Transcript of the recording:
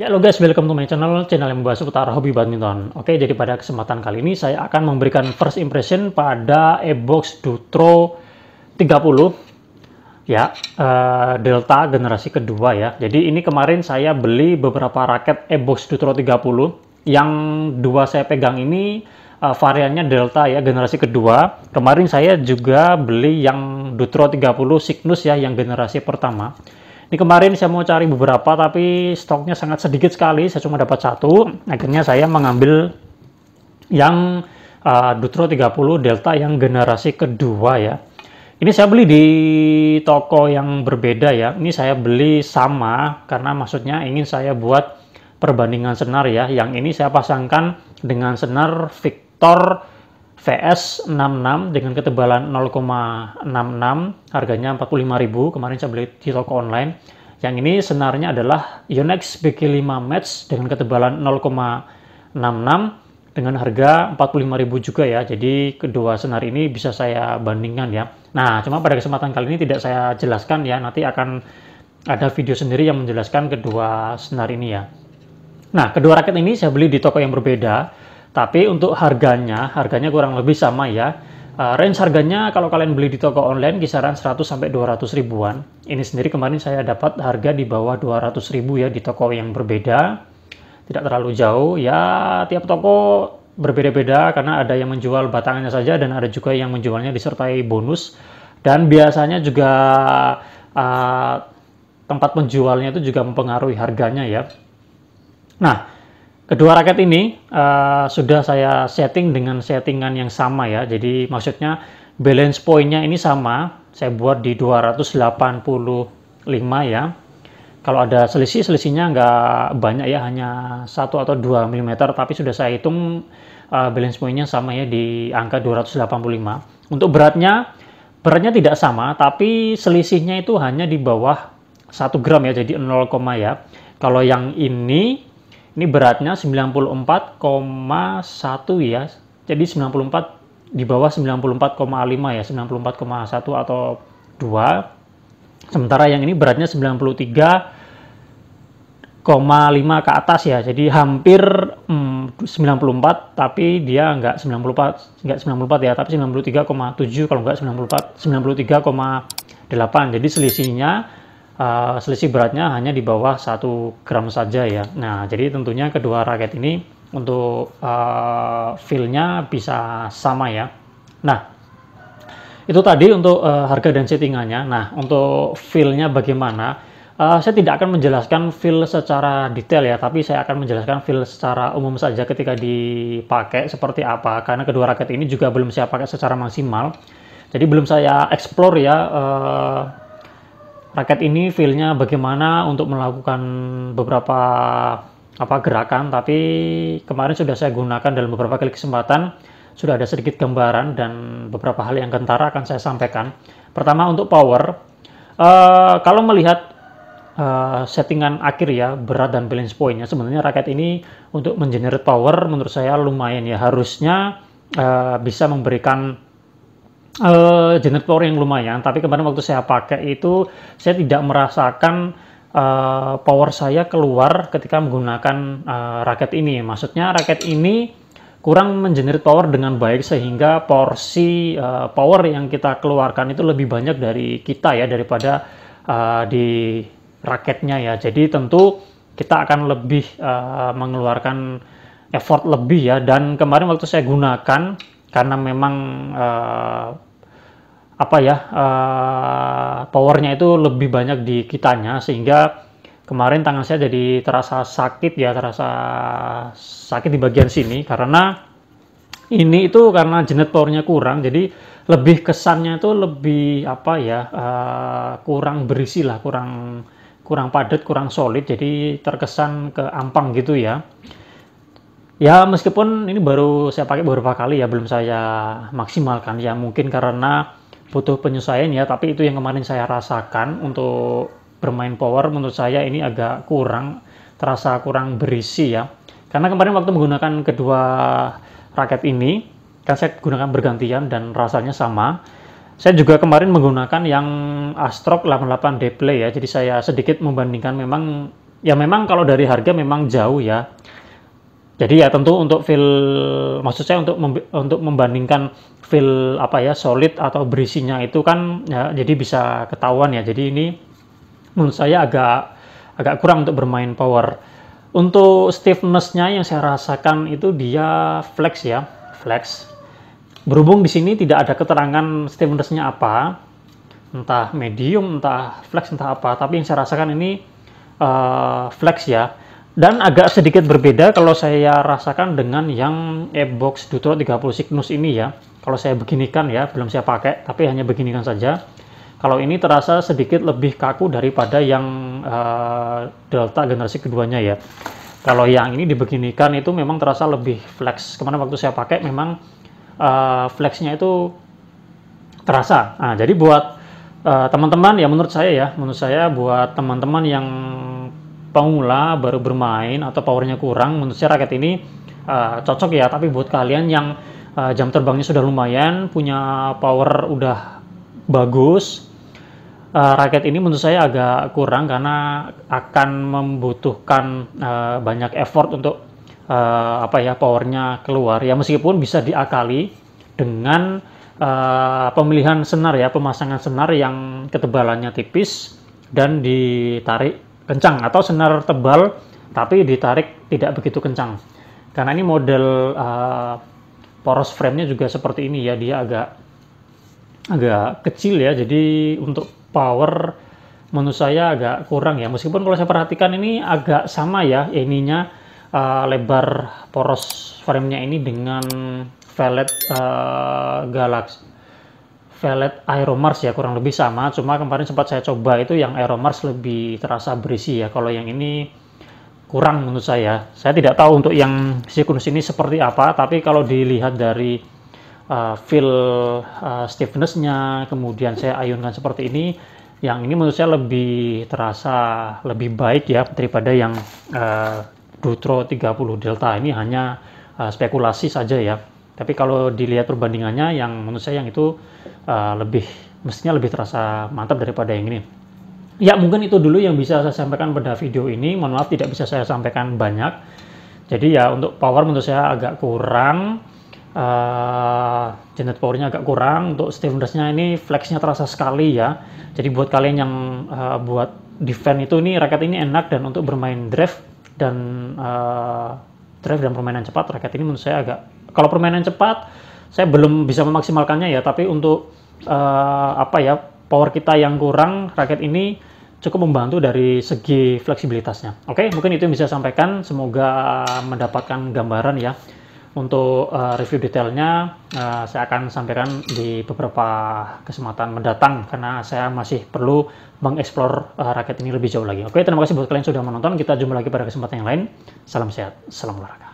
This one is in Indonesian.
Ya lo guys, welcome to my channel, channel yang membahas seputar hobi badminton. Oke, jadi pada kesempatan kali ini saya akan memberikan first impression pada Ebox box Dutro 30 ya, uh, Delta generasi kedua ya. Jadi ini kemarin saya beli beberapa raket Ebox box Dutro 30 yang dua saya pegang ini uh, variannya Delta ya, generasi kedua. Kemarin saya juga beli yang Dutro 30 Signus ya, yang generasi pertama. Ini kemarin saya mau cari beberapa tapi stoknya sangat sedikit sekali. Saya cuma dapat satu. Akhirnya saya mengambil yang uh, Dutro 30 Delta yang generasi kedua ya. Ini saya beli di toko yang berbeda ya. Ini saya beli sama karena maksudnya ingin saya buat perbandingan senar ya. Yang ini saya pasangkan dengan senar Victor VS66 dengan ketebalan 0,66 harganya 45.000 kemarin saya beli di toko online yang ini senarnya adalah Yonex BK5 Match dengan ketebalan 0,66 dengan harga 45.000 juga ya jadi kedua senar ini bisa saya bandingkan ya nah cuma pada kesempatan kali ini tidak saya jelaskan ya nanti akan ada video sendiri yang menjelaskan kedua senar ini ya nah kedua raket ini saya beli di toko yang berbeda tapi untuk harganya, harganya kurang lebih sama ya. Uh, range harganya kalau kalian beli di toko online kisaran 100 sampai 200 ribuan. Ini sendiri kemarin saya dapat harga di bawah 200 ribu ya di toko yang berbeda. Tidak terlalu jauh ya tiap toko berbeda-beda karena ada yang menjual batangannya saja dan ada juga yang menjualnya disertai bonus dan biasanya juga uh, tempat penjualnya itu juga mempengaruhi harganya ya. Nah, Kedua raket ini uh, sudah saya setting dengan settingan yang sama ya. Jadi maksudnya balance pointnya ini sama. Saya buat di 285 ya. Kalau ada selisih, selisihnya nggak banyak ya, hanya 1 atau 2 mm. Tapi sudah saya hitung uh, balance pointnya sama ya di angka 285. Untuk beratnya, beratnya tidak sama, tapi selisihnya itu hanya di bawah 1 gram ya, jadi 0, ya. Kalau yang ini ini beratnya 94,1 ya. Jadi 94 di bawah 94,5 ya, 94,1 atau 2. Sementara yang ini beratnya 93,5 ke atas ya. Jadi hampir hmm, 94 tapi dia nggak 94 nggak 94 ya, tapi 93,7 kalau nggak 94 93,8. Jadi selisihnya Eh, selisih beratnya hanya di bawah 1 gram saja ya. Nah, jadi tentunya kedua raket ini untuk uh, feel-nya bisa sama ya. Nah, itu tadi untuk uh, harga dan settingannya. Nah, untuk feel-nya bagaimana? Uh, saya tidak akan menjelaskan feel secara detail ya, tapi saya akan menjelaskan feel secara umum saja ketika dipakai seperti apa. Karena kedua raket ini juga belum saya pakai secara maksimal, jadi belum saya explore ya uh, raket ini feel-nya bagaimana untuk melakukan beberapa apa gerakan tapi kemarin sudah saya gunakan dalam beberapa kali kesempatan sudah ada sedikit gambaran dan beberapa hal yang kentara akan saya sampaikan. Pertama untuk power, uh, kalau melihat uh, settingan akhir ya berat dan balance pointnya sebenarnya raket ini untuk mengenerate power menurut saya lumayan ya harusnya uh, bisa memberikan uh, eh, Power yang lumayan, tapi kemarin waktu saya pakai itu saya tidak merasakan uh, power saya keluar ketika menggunakan uh, raket ini. Maksudnya raket ini kurang mengenerate power dengan baik sehingga porsi uh, power yang kita keluarkan itu lebih banyak dari kita ya daripada uh, di raketnya ya. Jadi tentu kita akan lebih uh, mengeluarkan effort lebih ya dan kemarin waktu saya gunakan karena memang uh, apa ya uh, powernya itu lebih banyak di kitanya sehingga kemarin tangan saya jadi terasa sakit ya terasa sakit di bagian sini karena ini itu karena jenet powernya kurang jadi lebih kesannya itu lebih apa ya uh, kurang berisi lah kurang kurang padat kurang solid jadi terkesan ke ampang gitu ya Ya meskipun ini baru saya pakai beberapa kali ya belum saya maksimalkan ya mungkin karena butuh penyesuaian ya tapi itu yang kemarin saya rasakan untuk bermain power menurut saya ini agak kurang terasa kurang berisi ya karena kemarin waktu menggunakan kedua raket ini kan saya gunakan bergantian dan rasanya sama saya juga kemarin menggunakan yang Astrok 88 Dplay ya jadi saya sedikit membandingkan memang ya memang kalau dari harga memang jauh ya jadi ya tentu untuk feel maksud saya untuk mem, untuk membandingkan feel apa ya solid atau berisinya itu kan ya, jadi bisa ketahuan ya jadi ini menurut saya agak agak kurang untuk bermain power untuk stiffness-nya yang saya rasakan itu dia flex ya flex berhubung di sini tidak ada keterangan stiffness-nya apa entah medium entah flex entah apa tapi yang saya rasakan ini uh, flex ya dan agak sedikit berbeda kalau saya rasakan dengan yang e-box Dutro 30 Cygnus ini ya kalau saya beginikan ya belum saya pakai tapi hanya beginikan saja kalau ini terasa sedikit lebih kaku daripada yang uh, Delta generasi keduanya ya kalau yang ini dibeginikan itu memang terasa lebih flex kemana waktu saya pakai memang uh, flexnya itu terasa nah jadi buat eh, teman-teman uh, teman -teman, ya menurut saya ya menurut saya buat teman-teman yang pemula baru bermain atau powernya kurang, menurut saya raket ini uh, cocok ya. Tapi buat kalian yang uh, jam terbangnya sudah lumayan, punya power udah bagus, uh, raket ini menurut saya agak kurang karena akan membutuhkan uh, banyak effort untuk uh, apa ya powernya keluar. Ya meskipun bisa diakali dengan uh, pemilihan senar ya, pemasangan senar yang ketebalannya tipis dan ditarik kencang atau senar tebal tapi ditarik tidak begitu kencang. Karena ini model uh, poros frame-nya juga seperti ini ya, dia agak agak kecil ya. Jadi untuk power menurut saya agak kurang ya. Meskipun kalau saya perhatikan ini agak sama ya ininya uh, lebar poros frame-nya ini dengan Velvet uh, eh, Galaxy velvet Aeromars ya kurang lebih sama cuma kemarin sempat saya coba itu yang Aeromars lebih terasa berisi ya kalau yang ini kurang menurut saya saya tidak tahu untuk yang siklus ini seperti apa tapi kalau dilihat dari uh, feel uh, stiffnessnya kemudian saya ayunkan seperti ini yang ini menurut saya lebih terasa lebih baik ya daripada yang uh, Dutro 30 Delta ini hanya uh, spekulasi saja ya tapi kalau dilihat perbandingannya yang menurut saya yang itu Eh, lebih mestinya lebih terasa mantap daripada yang ini. Ya mungkin itu dulu yang bisa saya sampaikan pada video ini. Mohon maaf tidak bisa saya sampaikan banyak. Jadi ya untuk power menurut saya agak kurang. Uh, powernya agak kurang untuk stiffnessnya ini flexnya terasa sekali ya jadi buat kalian yang uh, buat defend itu ini raket ini enak dan untuk bermain drive dan uh, drive dan permainan cepat raket ini menurut saya agak kalau permainan cepat saya belum bisa memaksimalkannya ya, tapi untuk uh, apa ya power kita yang kurang raket ini cukup membantu dari segi fleksibilitasnya. Oke, okay, mungkin itu yang bisa saya sampaikan. Semoga mendapatkan gambaran ya. Untuk uh, review detailnya, uh, saya akan sampaikan di beberapa kesempatan mendatang karena saya masih perlu mengeksplor uh, raket ini lebih jauh lagi. Oke, okay, terima kasih buat kalian sudah menonton. Kita jumpa lagi pada kesempatan yang lain. Salam sehat, salam olahraga.